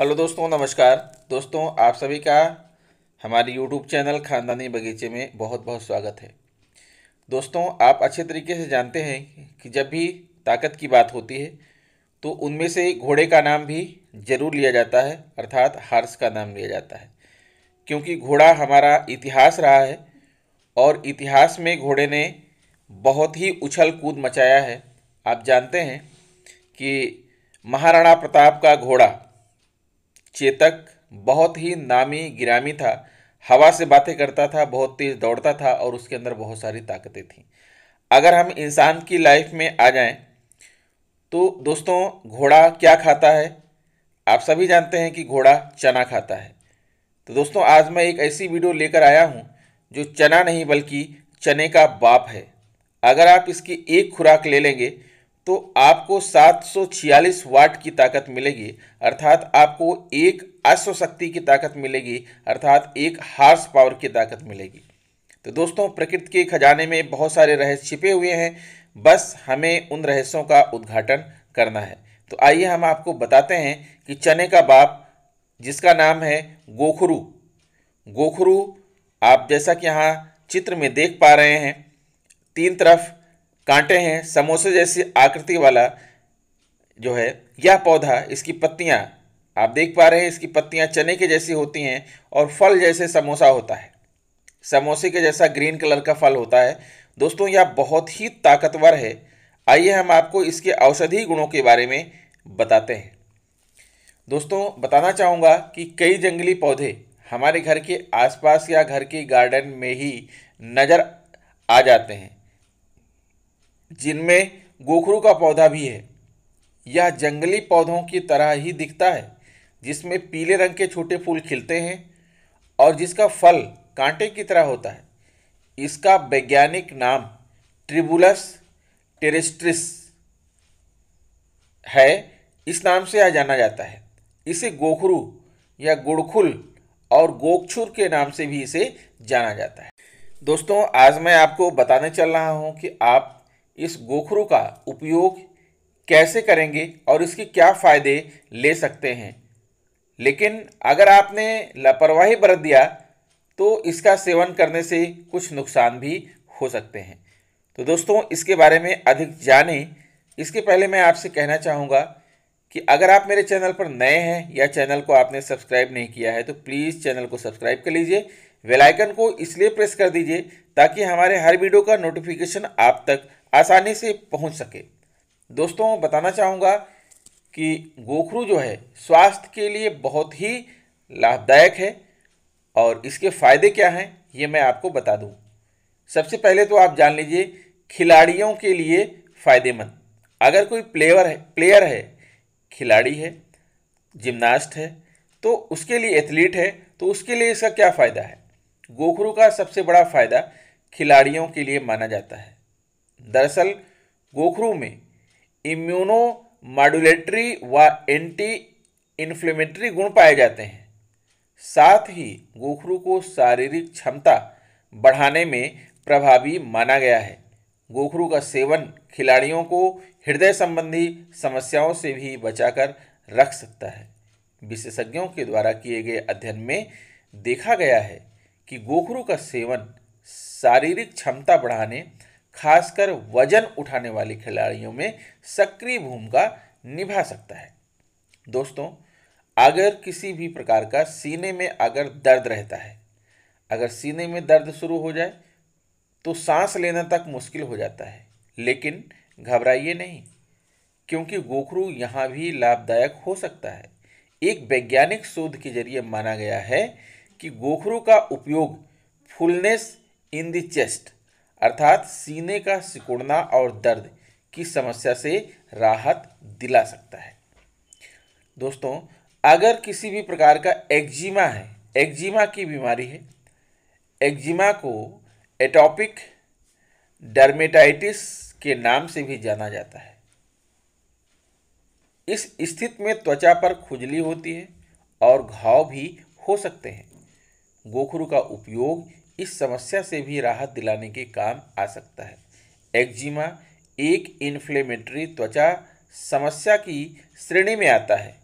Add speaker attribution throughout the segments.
Speaker 1: hello दोस्तों नमस्कार दोस्तों आप सभी का हमारे यूट्यूब चैनल खानदानी बगीचे में बहुत बहुत स्वागत है दोस्तों आप अच्छे तरीके से जानते हैं कि जब भी ताकत की बात होती है तो उनमें से घोड़े का नाम भी जरूर लिया जाता है अर्थात हार्स का नाम लिया जाता है क्योंकि घोड़ा हमारा इतिहास रहा है और इतिहास में घोड़े ने बहुत ही उछल कूद मचाया है आप जानते हैं कि महाराणा प्रताप का घोड़ा चेतक बहुत ही नामी गिरामी था हवा से बातें करता था बहुत तेज़ दौड़ता था और उसके अंदर बहुत सारी ताकतें थीं अगर हम इंसान की लाइफ में आ जाएं तो दोस्तों घोड़ा क्या खाता है आप सभी जानते हैं कि घोड़ा चना खाता है तो दोस्तों आज मैं एक ऐसी वीडियो लेकर आया हूँ जो चना नहीं बल्कि चने का बाप है अगर आप इसकी एक खुराक ले लेंगे तो आपको 746 वाट की ताकत मिलेगी अर्थात आपको एक अश्वशक्ति की ताकत मिलेगी अर्थात एक हार्स पावर की ताकत मिलेगी तो दोस्तों प्रकृति के खजाने में बहुत सारे रहस्य छिपे हुए हैं बस हमें उन रहस्यों का उद्घाटन करना है तो आइए हम आपको बताते हैं कि चने का बाप जिसका नाम है गोखरू गोखरू आप जैसा कि यहाँ चित्र में देख पा रहे हैं तीन तरफ कांटे हैं समोसे जैसी आकृति वाला जो है यह पौधा इसकी पत्तियाँ आप देख पा रहे हैं इसकी पत्तियाँ चने के जैसी होती हैं और फल जैसे समोसा होता है समोसे के जैसा ग्रीन कलर का फल होता है दोस्तों यह बहुत ही ताकतवर है आइए हम आपको इसके औषधीय गुणों के बारे में बताते हैं दोस्तों बताना चाहूँगा कि कई जंगली पौधे हमारे घर के आसपास या घर के गार्डन में ही नज़र आ जाते हैं जिनमें गोखरू का पौधा भी है यह जंगली पौधों की तरह ही दिखता है जिसमें पीले रंग के छोटे फूल खिलते हैं और जिसका फल कांटे की तरह होता है इसका वैज्ञानिक नाम ट्रिबुलस टेरेस्ट्रिस है इस नाम से यह जाना जाता है इसे गोखरू या गुड़खुल और गोक्षुर के नाम से भी इसे जाना जाता है दोस्तों आज मैं आपको बताने चल रहा हूँ कि आप इस गोखरू का उपयोग कैसे करेंगे और इसके क्या फ़ायदे ले सकते हैं लेकिन अगर आपने लापरवाही बरत दिया तो इसका सेवन करने से कुछ नुकसान भी हो सकते हैं तो दोस्तों इसके बारे में अधिक जाने इसके पहले मैं आपसे कहना चाहूँगा कि अगर आप मेरे चैनल पर नए हैं या चैनल को आपने सब्सक्राइब नहीं किया है तो प्लीज़ चैनल को सब्सक्राइब कर लीजिए वेलाइकन को इसलिए प्रेस कर दीजिए ताकि हमारे हर वीडियो का नोटिफिकेशन आप तक आसानी से पहुंच सके दोस्तों बताना चाहूँगा कि गोखरू जो है स्वास्थ्य के लिए बहुत ही लाभदायक है और इसके फ़ायदे क्या हैं ये मैं आपको बता दूँ सबसे पहले तो आप जान लीजिए खिलाड़ियों के लिए फ़ायदेमंद अगर कोई प्लेयर है प्लेयर है खिलाड़ी है जिमनास्ट है तो उसके लिए एथलीट है तो उसके लिए इसका क्या फ़ायदा है गोखरू का सबसे बड़ा फ़ायदा खिलाड़ियों के लिए माना जाता है दरअसल गोखरू में इम्यूनो मॉड्यूलेटरी व एंटी इन्फ्लेमेटरी गुण पाए जाते हैं साथ ही गोखरू को शारीरिक क्षमता बढ़ाने में प्रभावी माना गया है गोखरू का सेवन खिलाड़ियों को हृदय संबंधी समस्याओं से भी बचाकर रख सकता है विशेषज्ञों के द्वारा किए गए अध्ययन में देखा गया है कि गोखरू का सेवन शारीरिक क्षमता बढ़ाने खासकर वजन उठाने वाले खिलाड़ियों में सक्रिय भूमिका निभा सकता है दोस्तों अगर किसी भी प्रकार का सीने में अगर दर्द रहता है अगर सीने में दर्द शुरू हो जाए तो सांस लेना तक मुश्किल हो जाता है लेकिन घबराइए नहीं क्योंकि गोखरू यहाँ भी लाभदायक हो सकता है एक वैज्ञानिक शोध के जरिए माना गया है कि गोखरू का उपयोग फुलनेस इन द चेस्ट अर्थात सीने का सिकुड़ना और दर्द की समस्या से राहत दिला सकता है दोस्तों अगर किसी भी प्रकार का एक्जिमा है एक्जिमा की बीमारी है एक्जिमा को एटॉपिक डर्मेटाइटिस के नाम से भी जाना जाता है इस स्थिति में त्वचा पर खुजली होती है और घाव भी हो सकते हैं गोखरू का उपयोग इस समस्या से भी राहत दिलाने के काम आ सकता है एक्जिमा एक इन्फ्लेमेटरी त्वचा समस्या की श्रेणी में आता है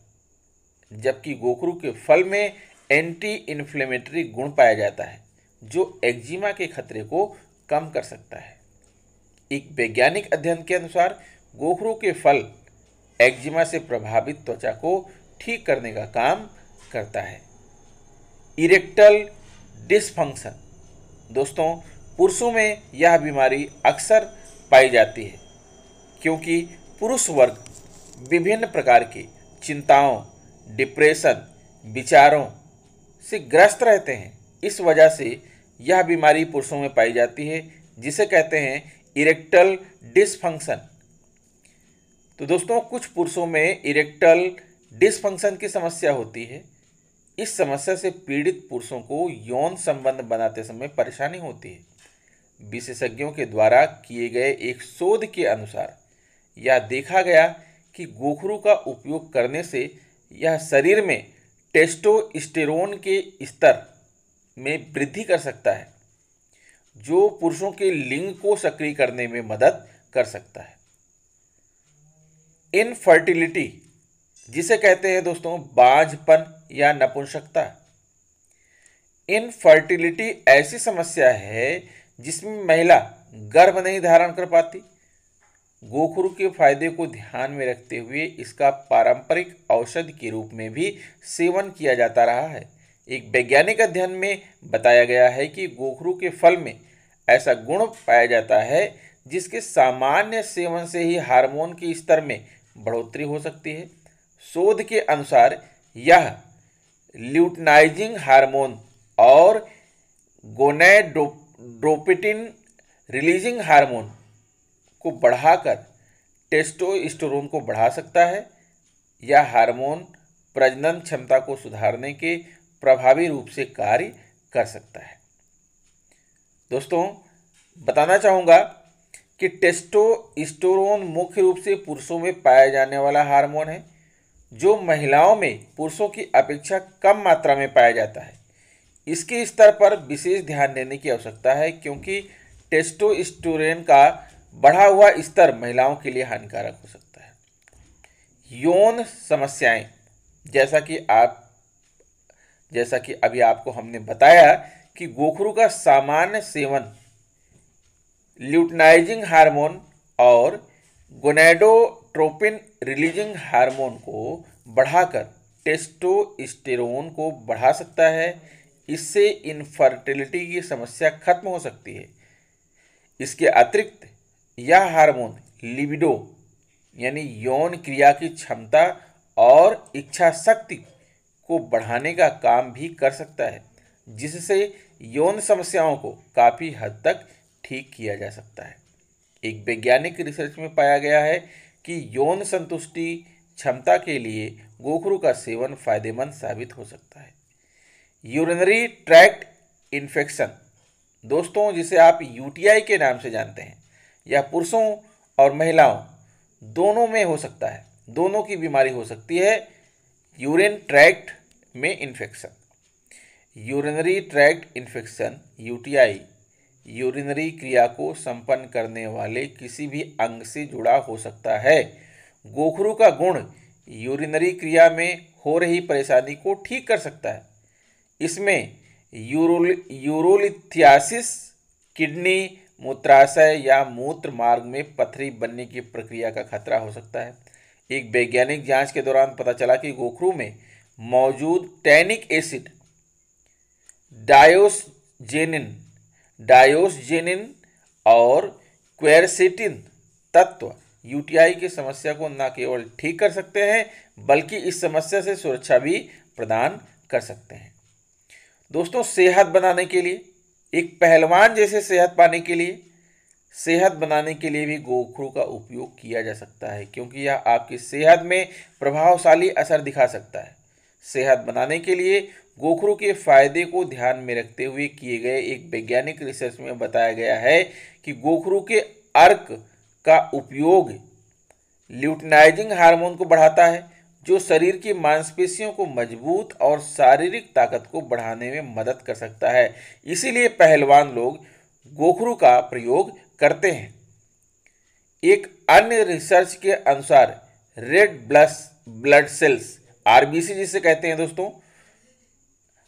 Speaker 1: जबकि गोखरू के फल में एंटी इन्फ्लेमेटरी गुण पाया जाता है जो एक्जिमा के खतरे को कम कर सकता है एक वैज्ञानिक अध्ययन के अनुसार गोखरू के फल एक्जिमा से प्रभावित त्वचा को ठीक करने का काम करता है इरेक्टल डिसफंक्शन दोस्तों पुरुषों में यह बीमारी अक्सर पाई जाती है क्योंकि पुरुष वर्ग विभिन्न प्रकार की चिंताओं डिप्रेशन विचारों से ग्रस्त रहते हैं इस वजह से यह बीमारी पुरुषों में पाई जाती है जिसे कहते हैं इरेक्टल डिसफंक्शन तो दोस्तों कुछ पुरुषों में इरेक्टल डिसफंक्शन की समस्या होती है इस समस्या से पीड़ित पुरुषों को यौन संबंध बनाते समय परेशानी होती है विशेषज्ञों के द्वारा किए गए एक शोध के अनुसार यह देखा गया कि गोखरू का उपयोग करने से यह शरीर में टेस्टोस्टेरोन के स्तर में वृद्धि कर सकता है जो पुरुषों के लिंग को सक्रिय करने में मदद कर सकता है इनफर्टिलिटी जिसे कहते हैं दोस्तों बाझपन या नपुंसकता इनफर्टिलिटी ऐसी समस्या है जिसमें महिला गर्भ नहीं धारण कर पाती गोखरू के फायदे को ध्यान में रखते हुए इसका पारंपरिक औषध के रूप में भी सेवन किया जाता रहा है एक वैज्ञानिक अध्ययन में बताया गया है कि गोखरू के फल में ऐसा गुण पाया जाता है जिसके सामान्य सेवन से ही हार्मोन के स्तर में बढ़ोतरी हो सकती है शोध के अनुसार यह ल्यूटनाइजिंग हार्मोन और गोनेडोपिटिन रिलीजिंग हार्मोन को बढ़ाकर टेस्टोस्टेरोन को बढ़ा सकता है या हार्मोन प्रजनन क्षमता को सुधारने के प्रभावी रूप से कार्य कर सकता है दोस्तों बताना चाहूँगा कि टेस्टोस्टेरोन मुख्य रूप से पुरुषों में पाया जाने वाला हार्मोन है जो महिलाओं में पुरुषों की अपेक्षा कम मात्रा में पाया जाता है इसके स्तर पर विशेष ध्यान देने की आवश्यकता है क्योंकि टेस्टोस्टेरोन का बढ़ा हुआ स्तर महिलाओं के लिए हानिकारक हो सकता है यौन समस्याएं जैसा कि आप जैसा कि अभी आपको हमने बताया कि गोखरू का सामान्य सेवन ल्यूटनाइजिंग हार्मोन और गोनेडो ट्रोपिन रिलीजिंग हार्मोन को बढ़ाकर टेस्टोस्टेरोन को बढ़ा सकता है इससे इनफर्टिलिटी की समस्या खत्म हो सकती है इसके अतिरिक्त यह हार्मोन लिबिडो यानी यौन क्रिया की क्षमता और इच्छा शक्ति को बढ़ाने का काम भी कर सकता है जिससे यौन समस्याओं को काफ़ी हद तक ठीक किया जा सकता है एक वैज्ञानिक रिसर्च में पाया गया है कि यौन संतुष्टि क्षमता के लिए गोखरू का सेवन फायदेमंद साबित हो सकता है यूरिनरी ट्रैक्ट इन्फेक्शन दोस्तों जिसे आप यूटीआई के नाम से जानते हैं या पुरुषों और महिलाओं दोनों में हो सकता है दोनों की बीमारी हो सकती है यूरिन ट्रैक्ट में infection urinary tract infection UTI urinary क्रिया को संपन्न करने वाले किसी भी अंग से जुड़ा हो सकता है गोखरू का गुण यूरिनरी क्रिया में हो रही परेशानी को ठीक कर सकता है इसमें यूरोलिथियासिस किडनी मूत्राशय या मूत्र मार्ग में पथरी बनने की प्रक्रिया का खतरा हो सकता है एक वैज्ञानिक जांच के दौरान पता चला कि गोखरू में मौजूद टैनिक एसिड डायोसजेनिन डायोसजेनिन और क्वेरसेटिन तत्व यूटीआई की समस्या को न केवल ठीक कर सकते हैं बल्कि इस समस्या से सुरक्षा भी प्रदान कर सकते हैं दोस्तों सेहत बनाने के लिए एक पहलवान जैसे सेहत पाने के लिए सेहत बनाने के लिए भी गोखरू का उपयोग किया जा सकता है क्योंकि यह आपकी सेहत में प्रभावशाली असर दिखा सकता है सेहत बनाने के लिए गोखरू के फायदे को ध्यान में रखते हुए किए गए एक वैज्ञानिक रिसर्च में बताया गया है कि गोखरू के अर्क का उपयोग ल्यूटनाइजिंग हार्मोन को बढ़ाता है जो शरीर की मांसपेशियों को मजबूत और शारीरिक ताकत को बढ़ाने में मदद कर सकता है इसीलिए पहलवान लोग गोखरू का प्रयोग करते हैं एक अन्य रिसर्च के अनुसार रेड ब्लस ब्लड सेल्स आरबीसी जिसे कहते हैं दोस्तों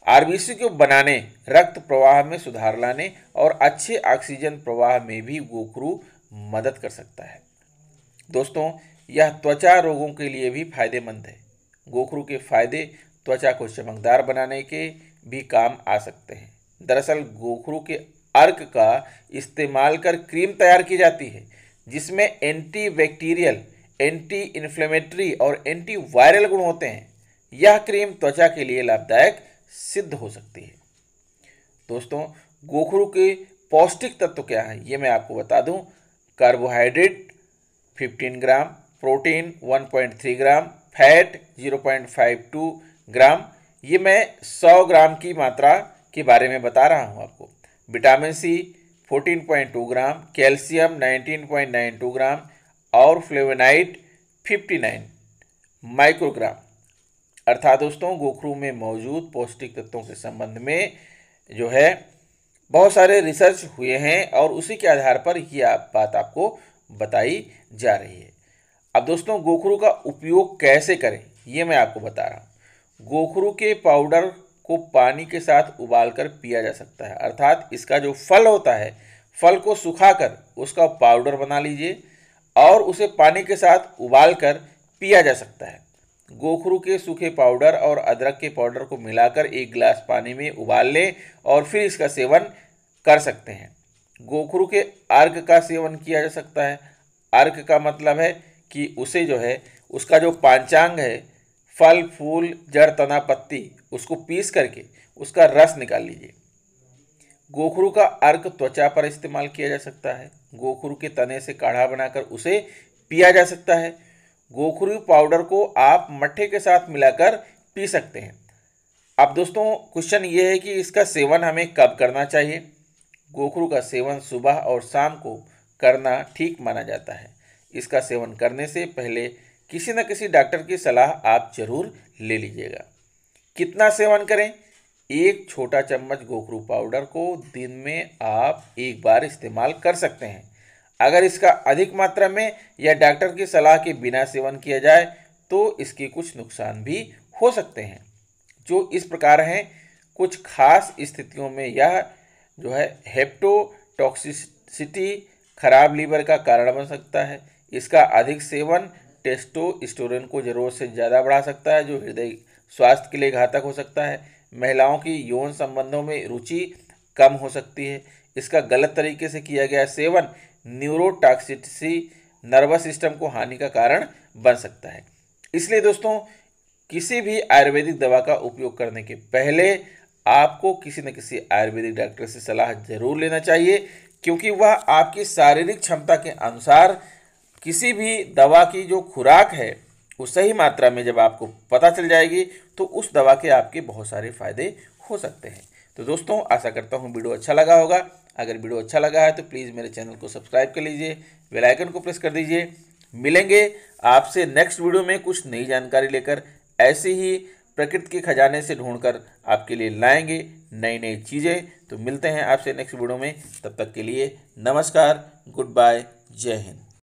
Speaker 1: आरबीसी को बनाने रक्त प्रवाह में सुधार लाने और अच्छे ऑक्सीजन प्रवाह में भी गोखरू मदद कर सकता है दोस्तों यह त्वचा रोगों के लिए भी फायदेमंद है गोखरू के फायदे त्वचा को चमकदार बनाने के भी काम आ सकते हैं दरअसल गोखरू के अर्क का इस्तेमाल कर क्रीम तैयार की जाती है जिसमें एंटी बैक्टीरियल एंटी इन्फ्लेमेटरी और एंटी वायरल गुण होते हैं यह क्रीम त्वचा के लिए लाभदायक सिद्ध हो सकती है दोस्तों गोखरू के पौष्टिक तत्व क्या है ये मैं आपको बता दूं carbohydrate 15 gram protein 1.3 gram fat 0.52 gram ये मैं 100 ग्राम की मात्रा के बारे में बता रहा हूँ आपको विटामिन सी 14.2 ग्राम कैल्शियम 19.92 ग्राम और फ्लेवेनाइट 59 माइक्रोग्राम अर्थात दोस्तों गोखरू में मौजूद पौष्टिक तत्वों के संबंध में जो है बहुत सारे रिसर्च हुए हैं और उसी के आधार पर यह आप बात आपको बताई जा रही है अब दोस्तों गोखरू का उपयोग कैसे करें ये मैं आपको बता रहा हूँ गोखरू के पाउडर को पानी के साथ उबालकर पिया जा सकता है अर्थात इसका जो फल होता है फल को सुखाकर उसका पाउडर बना लीजिए और उसे पानी के साथ उबालकर पिया जा सकता है गोखरू के सूखे पाउडर और अदरक के पाउडर को मिलाकर एक गिलास पानी में उबाल लें और फिर इसका सेवन कर सकते हैं गोखरू के अर्घ का सेवन किया जा सकता है अर्घ का मतलब है कि उसे जो है उसका जो पांचांग है फल फूल जड़ तना पत्ती उसको पीस करके उसका रस निकाल लीजिए गोखरू का अर्क त्वचा पर इस्तेमाल किया जा सकता है गोखरू के तने से काढ़ा बनाकर उसे पिया जा सकता है गोखरू पाउडर को आप मट्ठे के साथ मिलाकर पी सकते हैं अब दोस्तों क्वेश्चन ये है कि इसका सेवन हमें कब करना चाहिए गोखरू का सेवन सुबह और शाम को करना ठीक माना जाता है इसका सेवन करने से पहले किसी न किसी डॉक्टर की सलाह आप जरूर ले लीजिएगा कितना सेवन करें एक छोटा चम्मच गोखरू पाउडर को दिन में आप एक बार इस्तेमाल कर सकते हैं अगर इसका अधिक मात्रा में या डॉक्टर की सलाह के बिना सेवन किया जाए तो इसके कुछ नुकसान भी हो सकते हैं जो इस प्रकार हैं कुछ खास स्थितियों में यह जो है हेप्टोटॉक्सिसिटी खराब लीवर का कारण बन सकता है इसका अधिक सेवन टेस्टोस्टेरोन को जरूरत से ज़्यादा बढ़ा सकता है जो हृदय स्वास्थ्य के लिए घातक हो सकता है महिलाओं की यौन संबंधों में रुचि कम हो सकती है इसका गलत तरीके से किया गया सेवन न्यूरोटॉक्सिटी नर्वस सिस्टम को हानि का कारण बन सकता है इसलिए दोस्तों किसी भी आयुर्वेदिक दवा का उपयोग करने के पहले आपको किसी न किसी आयुर्वेदिक डॉक्टर से सलाह जरूर लेना चाहिए क्योंकि वह आपकी शारीरिक क्षमता के अनुसार किसी भी दवा की जो खुराक है वो सही मात्रा में जब आपको पता चल जाएगी तो उस दवा के आपके बहुत सारे फायदे हो सकते हैं तो दोस्तों आशा करता हूँ वीडियो अच्छा लगा होगा अगर वीडियो अच्छा लगा है तो प्लीज़ मेरे चैनल को सब्सक्राइब कर लीजिए बेलाइकन को प्रेस कर दीजिए मिलेंगे आपसे नेक्स्ट वीडियो में कुछ नई जानकारी लेकर ऐसे ही प्रकृति के खजाने से ढूंढकर आपके लिए लाएंगे नई नई चीज़ें तो मिलते हैं आपसे नेक्स्ट वीडियो में तब तक के लिए नमस्कार गुड बाय जय हिंद